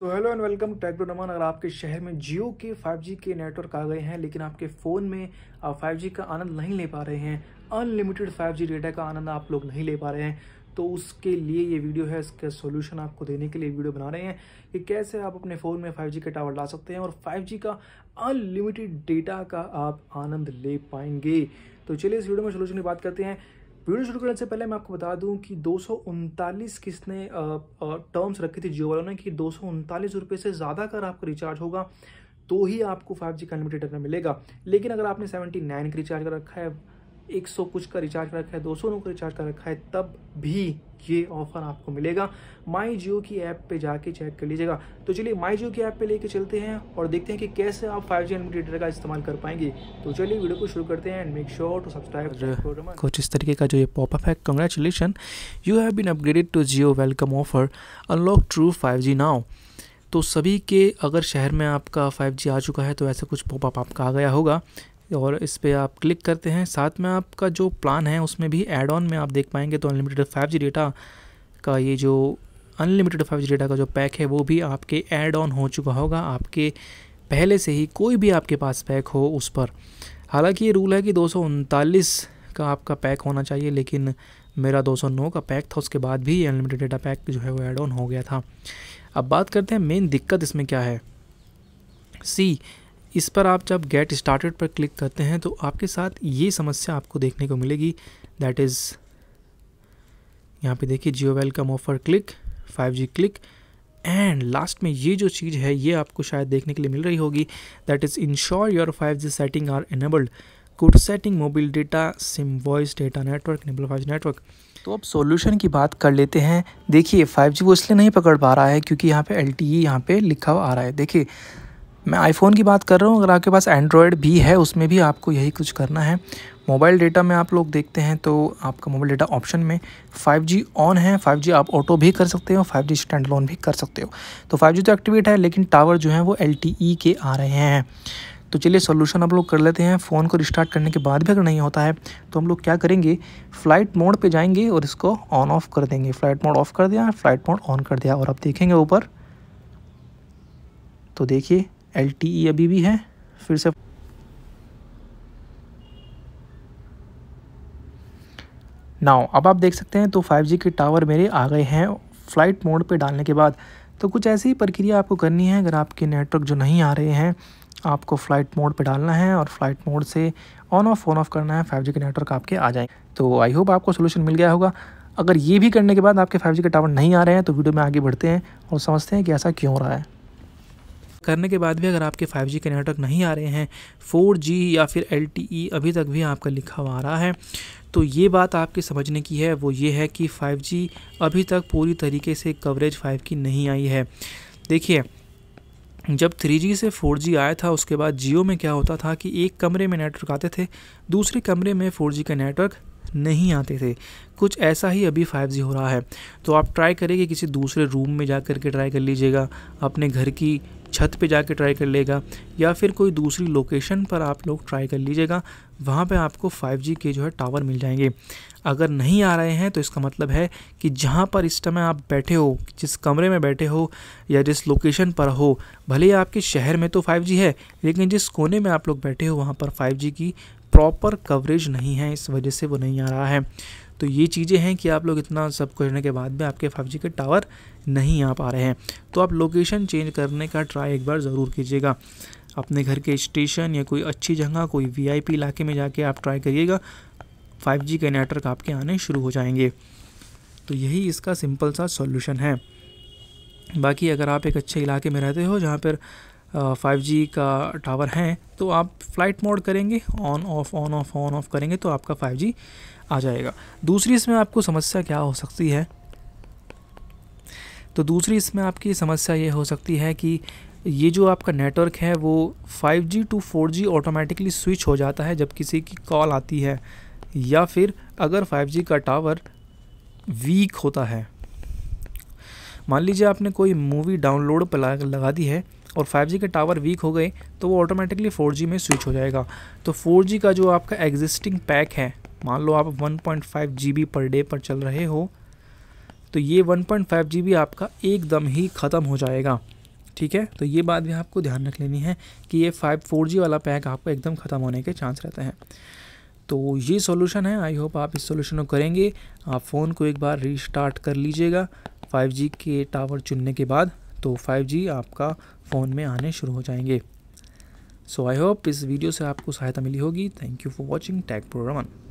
तो hello and welcome to Naman अगर आपके शहर में जियो के 5G के नेटवर्क आ गए हैं लेकिन आपके फ़ोन में आप 5G का आनंद नहीं ले पा रहे हैं अनलिमिटेड 5G डेटा का आनंद आप लोग नहीं ले पा रहे हैं तो उसके लिए ये वीडियो है इसका सोल्यूशन आपको देने के लिए वीडियो बना रहे हैं कि कैसे आप अपने फ़ोन में फाइव के टावर ला सकते हैं और फाइव का अनलिमिटेड डेटा का आप आनंद ले पाएंगे तो चलिए इस वीडियो में सोल्यूशन की बात करते हैं वीडियो शुरू करने से पहले मैं आपको बता दूं कि दो किसने टर्म्स रखी थी जियो वालों ने कि दो सौ से ज़्यादा अगर आपका रिचार्ज होगा तो ही आपको फाइव जी का अनलिमिटेड डाटा मिलेगा लेकिन अगर आपने सेवेंटी नाइन का रिचार्ज कर रखा है एक सौ कुछ का रिचार्ज कर रखा है दो सौ का रिचार्ज कर रखा है तब भी ये ऑफर आपको मिलेगा माई जियो की ऐप पे जाके चेक कर लीजिएगा तो चलिए माई जियो की ऐप पे लेके चलते हैं और देखते हैं कि कैसे आप 5G अनलिमिटेड का इस्तेमाल कर पाएंगे तो चलिए वीडियो को शुरू करते हैं and make sure to subscribe कुछ इस तरीके का जो ये पॉपअप है congratulation you have been upgraded to Jio welcome offer unlock true five G now तो सभी के अगर शहर में आपका 5G आ चुका है तो ऐसा कुछ पॉपअप आपका आ गया होगा और इस पर आप क्लिक करते हैं साथ में आपका जो प्लान है उसमें भी एड ऑन में आप देख पाएंगे तो अनलिमिटेड फाइव जी डेटा का ये जो अनलिमिटेड फाइव जी डेटा का जो पैक है वो भी आपके एड ऑन हो चुका होगा आपके पहले से ही कोई भी आपके पास पैक हो उस पर हालांकि ये रूल है कि दो का आपका पैक होना चाहिए लेकिन मेरा 209 का पैक था उसके बाद भी अनलिमिटेड डेटा पैक जो है वो एड ऑन हो गया था अब बात करते हैं मेन दिक्कत इसमें क्या है सी इस पर आप जब गेट स्टार्टेड पर क्लिक करते हैं तो आपके साथ ये समस्या आपको देखने को मिलेगी दैट इज़ यहाँ पे देखिए Jio welcome offer click 5G click and last में ये जो चीज़ है ये आपको शायद देखने के लिए मिल रही होगी that is ensure your 5G setting are enabled good setting mobile data SIM voice data network enable five network तो अब सॉल्यूशन की बात कर लेते हैं देखिए 5G वो इसलिए नहीं पकड़ पा रहा है क्योंकि यहाँ पे एल टी e यहाँ पर लिखा हुआ आ रहा है देखिए मैं आईफ़ोन की बात कर रहा हूँ अगर आपके पास एंड्रॉयड भी है उसमें भी आपको यही कुछ करना है मोबाइल डेटा में आप लोग देखते हैं तो आपका मोबाइल डेटा ऑप्शन में 5G ऑन है 5G आप ऑटो भी कर सकते हो 5G स्टैंड लोन भी कर सकते हो तो 5G तो एक्टिवेट है लेकिन टावर जो है वो एल e के आ रहे हैं तो चलिए सोल्यूशन आप लोग कर लेते हैं फ़ोन को रिस्टार्ट करने के बाद भी अगर नहीं होता है तो हम लोग क्या करेंगे फ़्लाइट मोड पर जाएंगे और इसको ऑन ऑफ कर देंगे फ़्लाइट मोड ऑफ़ कर दिया फ़्लाइट मोड ऑन कर दिया और आप देखेंगे ऊपर तो देखिए एल e अभी भी है फिर से नाउ अब आप देख सकते हैं तो 5G के टावर मेरे आ गए हैं फ़्लाइट मोड पे डालने के बाद तो कुछ ऐसी ही प्रक्रिया आपको करनी है अगर आपके नेटवर्क जो नहीं आ रहे हैं आपको फ़्लाइट मोड पे डालना है और फ़्लाइट मोड से ऑन ऑफ ऑन ऑफ करना है 5G के नेटवर्क आपके आ जाए तो आई होप आपको सोल्यूशन मिल गया होगा अगर ये भी करने के बाद आपके फाइव के टावर नहीं आ रहे हैं तो वीडियो में आगे बढ़ते हैं और समझते हैं कि ऐसा क्यों हो रहा है करने के बाद भी अगर आपके 5G के नेटवर्क नहीं आ रहे हैं 4G या फिर LTE अभी तक भी आपका लिखा हुआ आ रहा है तो ये बात आपके समझने की है वो ये है कि 5G अभी तक पूरी तरीके से कवरेज 5 की नहीं आई है देखिए जब 3G से 4G आया था उसके बाद जियो में क्या होता था कि एक कमरे में नेटवर्क आते थे दूसरे कमरे में 4G का नेटवर्क नहीं आते थे कुछ ऐसा ही अभी 5G हो रहा है तो आप ट्राई करें कि किसी दूसरे रूम में जा कर के ट्राई कर लीजिएगा अपने घर की छत पे जाके ट्राई कर लेगा या फिर कोई दूसरी लोकेशन पर आप लोग ट्राई कर लीजिएगा वहाँ पे आपको 5G के जो है टावर मिल जाएंगे अगर नहीं आ रहे हैं तो इसका मतलब है कि जहाँ पर इस समय आप बैठे हो जिस कमरे में बैठे हो या जिस लोकेशन पर हो भले ही आपके शहर में तो 5G है लेकिन जिस कोने में आप लोग बैठे हो वहाँ पर 5G की प्रॉपर कवरेज नहीं है इस वजह से वो नहीं आ रहा है तो ये चीज़ें हैं कि आप लोग इतना सब करने के बाद में आपके फाइव जी के टावर नहीं आ पा रहे हैं तो आप लोकेशन चेंज करने का ट्राई एक बार ज़रूर कीजिएगा अपने घर के स्टेशन या कोई अच्छी जगह कोई वीआईपी इलाके में जाके आप ट्राई करिएगा फाइव जी के नेटवर्क आपके आने शुरू हो जाएंगे तो यही इसका सिंपल सा सॉल्यूशन है बाकी अगर आप एक अच्छे इलाके में रहते हो जहाँ पर फाइव जी का टावर हैं तो आप फ्लाइट मोड करेंगे on off on off on off करेंगे तो आपका फाइव जी आ जाएगा दूसरी इसमें आपको समस्या क्या हो सकती है तो दूसरी इसमें आपकी समस्या ये हो सकती है कि ये जो आपका नेटवर्क है वो 5G to 4G automatically switch हो जाता है जब किसी की कॉल आती है या फिर अगर 5G का टावर वीक होता है मान लीजिए आपने कोई मूवी डाउनलोड पर लगा दी है और 5G के टावर वीक हो गए तो वो ऑटोमेटिकली 4G में स्विच हो जाएगा तो 4G का जो आपका एग्जिस्टिंग पैक है मान लो आप 1.5 जीबी पर डे पर चल रहे हो तो ये 1.5 जीबी आपका एकदम ही ख़त्म हो जाएगा ठीक है तो ये बात भी आपको ध्यान रख लेनी है कि ये फाइव फोर जी वाला पैक आपका एकदम ख़त्म होने के चांस रहते हैं तो ये सॉल्यूशन है आई होप आप इस सॉल्यूशन को करेंगे आप फ़ोन को एक बार रीस्टार्ट कर लीजिएगा 5G के टावर चुनने के बाद तो 5G आपका फ़ोन में आने शुरू हो जाएंगे सो आई होप इस वीडियो से आपको सहायता मिली होगी thank you for watching tag programme